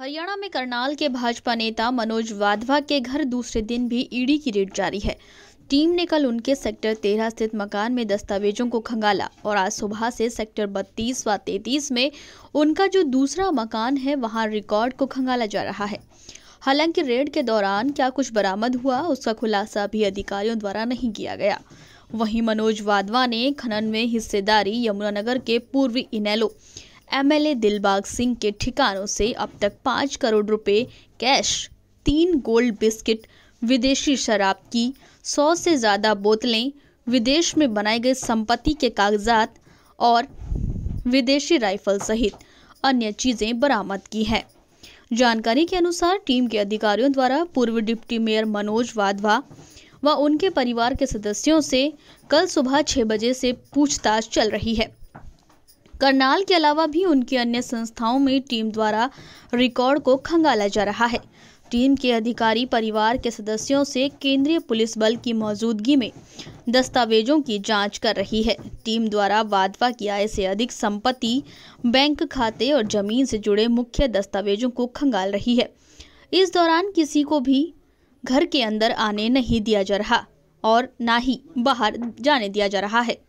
हरियाणा में करनाल के भाजपा नेता मनोज वाधवा के घर दूसरे दिन भी ईडी की रेड जारी है टीम ने कल उनके सेक्टर तेरह स्थित मकान में दस्तावेजों को खंगाला और आज सुबह से सेक्टर बत्तीस व तैतीस में उनका जो दूसरा मकान है वहां रिकॉर्ड को खंगाला जा रहा है हालांकि रेड के दौरान क्या कुछ बरामद हुआ उसका खुलासा भी अधिकारियों द्वारा नहीं किया गया वहीं मनोज वाधवा ने खनन में हिस्सेदारी यमुनानगर के पूर्वी इनेलो एमएलए दिलबाग सिंह के ठिकानों से अब तक पाँच करोड़ रुपए कैश तीन गोल्ड बिस्किट विदेशी शराब की सौ से ज़्यादा बोतलें विदेश में बनाए गए संपत्ति के कागजात और विदेशी राइफल सहित अन्य चीज़ें बरामद की हैं जानकारी के अनुसार टीम के अधिकारियों द्वारा पूर्व डिप्टी मेयर मनोज वाधवा व उनके परिवार के सदस्यों से कल सुबह छः बजे से पूछताछ चल रही है करनाल के अलावा भी उनकी अन्य संस्थाओं में टीम द्वारा रिकॉर्ड को खंगाला जा रहा है टीम के अधिकारी परिवार के सदस्यों से केंद्रीय पुलिस बल की मौजूदगी में दस्तावेजों की जांच कर रही है टीम द्वारा वादवा की आय से अधिक संपत्ति बैंक खाते और जमीन से जुड़े मुख्य दस्तावेजों को खंगाल रही है इस दौरान किसी को भी घर के अंदर आने नहीं दिया जा रहा और ना ही बाहर जाने दिया जा रहा है